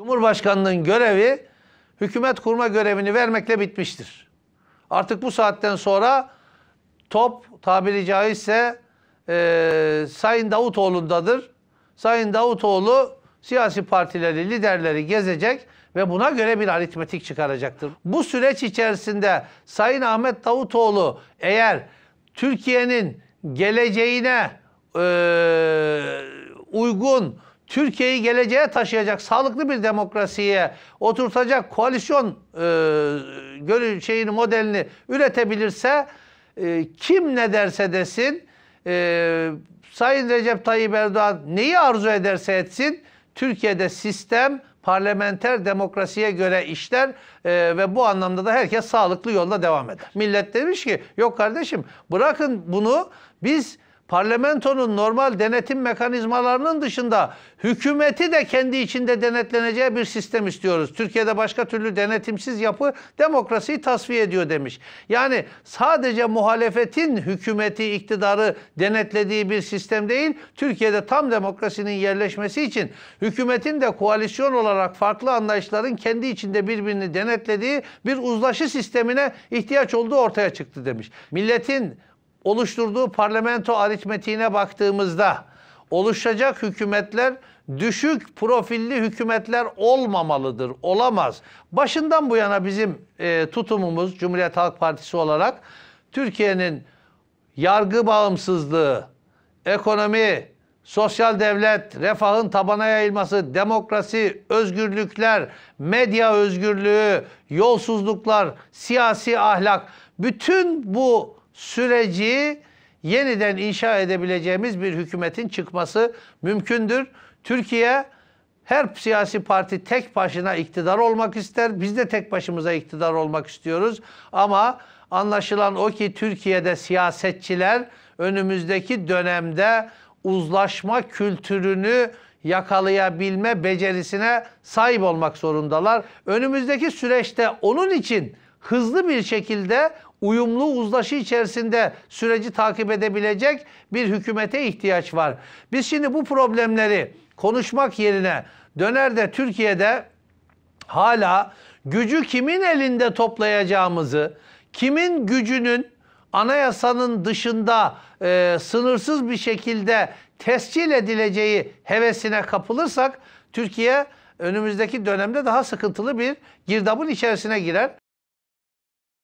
Cumhurbaşkanının görevi hükümet kurma görevini vermekle bitmiştir. Artık bu saatten sonra top tabiri caizse e, Sayın Davutoğlu'ndadır. Sayın Davutoğlu siyasi partileri, liderleri gezecek ve buna göre bir aritmetik çıkaracaktır. Bu süreç içerisinde Sayın Ahmet Davutoğlu eğer Türkiye'nin geleceğine e, uygun Türkiye'yi geleceğe taşıyacak sağlıklı bir demokrasiye oturtacak koalisyon e, şeyini modelini üretebilirse e, kim ne derse desin e, Sayın Recep Tayyip Erdoğan neyi arzu ederse etsin Türkiye'de sistem parlamenter demokrasiye göre işler e, ve bu anlamda da herkes sağlıklı yolda devam eder. Millet demiş ki yok kardeşim bırakın bunu biz parlamentonun normal denetim mekanizmalarının dışında hükümeti de kendi içinde denetleneceği bir sistem istiyoruz. Türkiye'de başka türlü denetimsiz yapı demokrasiyi tasfiye ediyor demiş. Yani sadece muhalefetin hükümeti, iktidarı denetlediği bir sistem değil, Türkiye'de tam demokrasinin yerleşmesi için hükümetin de koalisyon olarak farklı anlayışların kendi içinde birbirini denetlediği bir uzlaşı sistemine ihtiyaç olduğu ortaya çıktı demiş. Milletin oluşturduğu parlamento aritmetiğine baktığımızda oluşacak hükümetler düşük profilli hükümetler olmamalıdır, olamaz. Başından bu yana bizim e, tutumumuz Cumhuriyet Halk Partisi olarak Türkiye'nin yargı bağımsızlığı, ekonomi, sosyal devlet, refahın tabana yayılması, demokrasi, özgürlükler, medya özgürlüğü, yolsuzluklar, siyasi ahlak bütün bu süreci yeniden inşa edebileceğimiz bir hükümetin çıkması mümkündür. Türkiye her siyasi parti tek başına iktidar olmak ister. Biz de tek başımıza iktidar olmak istiyoruz. Ama anlaşılan o ki Türkiye'de siyasetçiler önümüzdeki dönemde uzlaşma kültürünü yakalayabilme becerisine sahip olmak zorundalar. Önümüzdeki süreçte onun için hızlı bir şekilde uyumlu uzlaşı içerisinde süreci takip edebilecek bir hükümete ihtiyaç var. Biz şimdi bu problemleri konuşmak yerine döner de Türkiye'de hala gücü kimin elinde toplayacağımızı, kimin gücünün anayasanın dışında e, sınırsız bir şekilde tescil edileceği hevesine kapılırsak Türkiye önümüzdeki dönemde daha sıkıntılı bir girdabın içerisine girer.